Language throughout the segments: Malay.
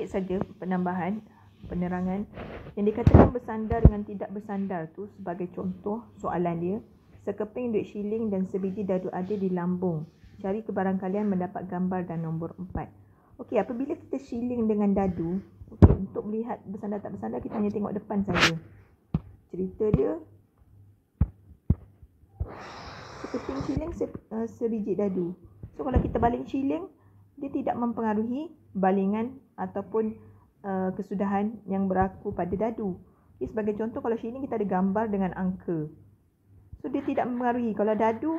sikit saja penambahan penerangan yang dikatakan bersandar dengan tidak bersandar tu sebagai contoh soalan dia sekeping duit shilling dan sebiji dadu ada di lambung cari kebarangkalian mendapat gambar dan nombor 4 okey apabila kita shilling dengan dadu okay, untuk melihat bersandar tak bersandar kita hanya tengok depan saja cerita dia sekeping shilling se, uh, sebiji dadu so kalau kita baling shilling dia tidak mempengaruhi balingan ataupun uh, kesudahan yang berlaku pada dadu. Okay, sebagai contoh kalau sini kita ada gambar dengan angka. So dia tidak mempengaruhi kalau dadu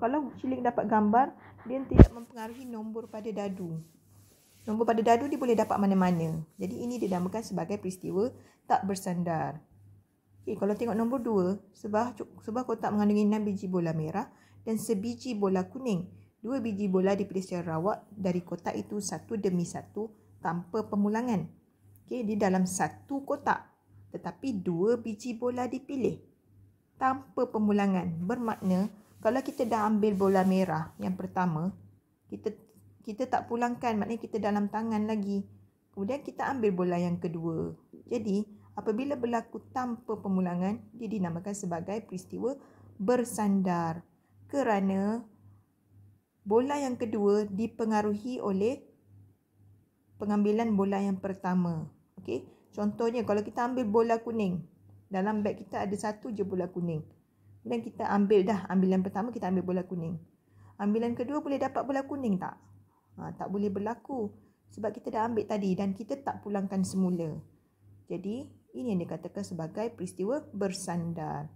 kalau shilling dapat gambar dia tidak mempengaruhi nombor pada dadu. Nombor pada dadu dia boleh dapat mana-mana. Jadi ini dinamakan sebagai peristiwa tak bersandar. Okay, kalau tengok nombor dua, sebuah, sebuah kotak mengandungi enam biji bola merah dan sebiji bola kuning. Dua biji bola dipilih secara rawak dari kotak itu satu demi satu tanpa pemulangan. Okey, di dalam satu kotak tetapi dua biji bola dipilih tanpa pemulangan. Bermakna kalau kita dah ambil bola merah yang pertama, kita kita tak pulangkan, maknanya kita dalam tangan lagi. Kemudian kita ambil bola yang kedua. Jadi, apabila berlaku tanpa pemulangan, dia dinamakan sebagai peristiwa bersandar. Kerana bola yang kedua dipengaruhi oleh pengambilan bola yang pertama. Okey. Contohnya kalau kita ambil bola kuning, dalam beg kita ada satu je bola kuning. Dan kita ambil dah ambilan pertama kita ambil bola kuning. Ambilan kedua boleh dapat bola kuning tak? Ha, tak boleh berlaku sebab kita dah ambil tadi dan kita tak pulangkan semula. Jadi, ini yang dikatakan sebagai peristiwa bersandar.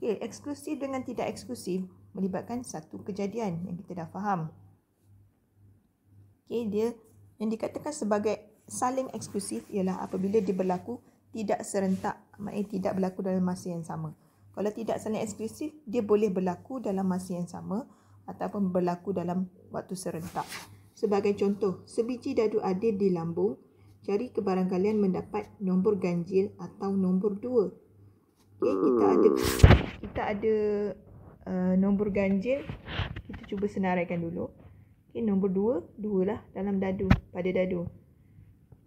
Okey, eksklusif dengan tidak eksklusif melibatkan satu kejadian yang kita dah faham. Okey, dia yang dikatakan sebagai saling eksklusif ialah apabila dia berlaku tidak serentak, maknanya tidak berlaku dalam masa yang sama. Kalau tidak saling eksklusif, dia boleh berlaku dalam masa yang sama ataupun berlaku dalam waktu serentak. Sebagai contoh, sebiji dadu ada di lambung, cari kebarangkalian mendapat nombor ganjil atau nombor dua. Okay, ya, kita ada kita ada uh, nombor ganjil. Kita cuba senaraikan dulu. Okay, nombor dua, dua lah dalam dadu, pada dadu.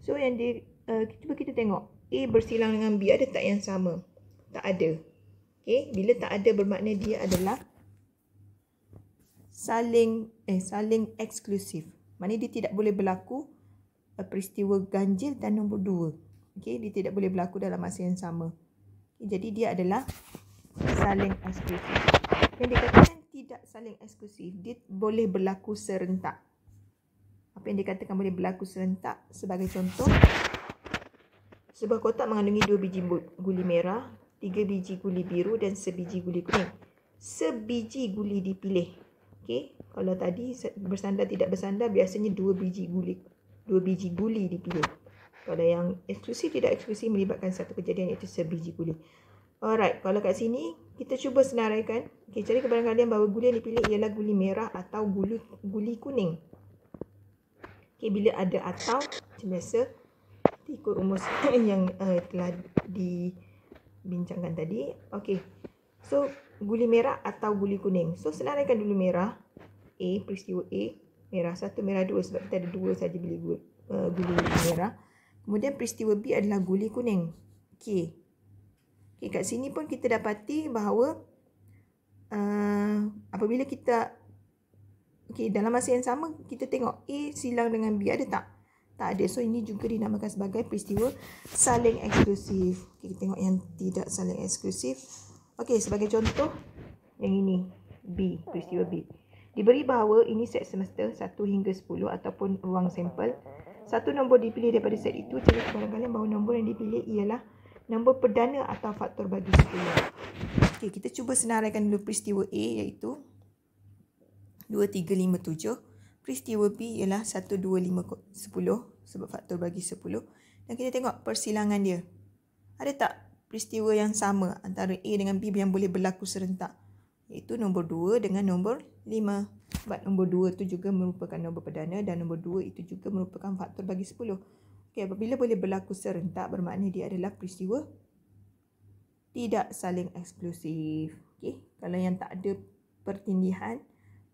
So, yang di, uh, eh, cuba kita tengok. A bersilang dengan B, ada tak yang sama? Tak ada. Okay, bila tak ada bermakna dia adalah saling eh saling eksklusif. Maknanya dia tidak boleh berlaku uh, peristiwa ganjil dan nombor dua. Okay, dia tidak boleh berlaku dalam masa yang sama. Okay, jadi dia adalah saling eksklusif. Yang dikatakan tidak saling eksklusi dia boleh berlaku serentak. Apa yang dikatakan boleh berlaku serentak sebagai contoh, sebuah kotak mengandungi dua biji guli merah, tiga biji guli biru dan sebiji guli kuning. Sebiji guli dipilih. Okay, kalau tadi bersandar tidak bersandar biasanya dua biji guli dua biji guli dipilih. Kalau yang eksklusi tidak eksklusi melibatkan satu kejadian iaitu sebiji guli. Alright, kalau kat sini kita cuba senaraikan. Okay, jadi kepada kalian bahawa guli yang dipilih ialah guli merah atau guli, guli kuning. Okay, bila ada atau macam biasa ikut rumus yang uh, telah dibincangkan tadi. Okay, so guli merah atau guli kuning. So senaraikan dulu merah. A, peristiwa A. Merah satu, merah dua sebab kita ada dua saja beli guli, uh, eh, guli merah. Kemudian peristiwa B adalah guli kuning. Okay. Okay, kat sini pun kita dapati bahawa uh, apabila kita okay, dalam masa yang sama kita tengok A silang dengan B ada tak? Tak ada. So ini juga dinamakan sebagai peristiwa saling eksklusif. Okay, kita tengok yang tidak saling eksklusif. Okey, sebagai contoh yang ini B, peristiwa B. Diberi bahawa ini set semester 1 hingga 10 ataupun ruang sampel. Satu nombor dipilih daripada set itu, cari kepada kalian bahawa nombor yang dipilih ialah nombor perdana atau faktor bagi sekolah. Okay, kita cuba senaraikan dulu peristiwa A iaitu 2357. Peristiwa B ialah 12510 sebab faktor bagi 10. Dan kita tengok persilangan dia. Ada tak peristiwa yang sama antara A dengan B yang boleh berlaku serentak? Iaitu nombor 2 dengan nombor 5. Sebab nombor 2 itu juga merupakan nombor perdana dan nombor 2 itu juga merupakan faktor bagi Okay, ya, apabila boleh berlaku serentak bermakna dia adalah peristiwa tidak saling eksklusif. Okey, kalau yang tak ada pertindihan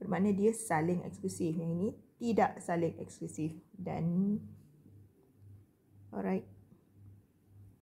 bermakna dia saling eksklusif. Yang ini tidak saling eksklusif dan alright.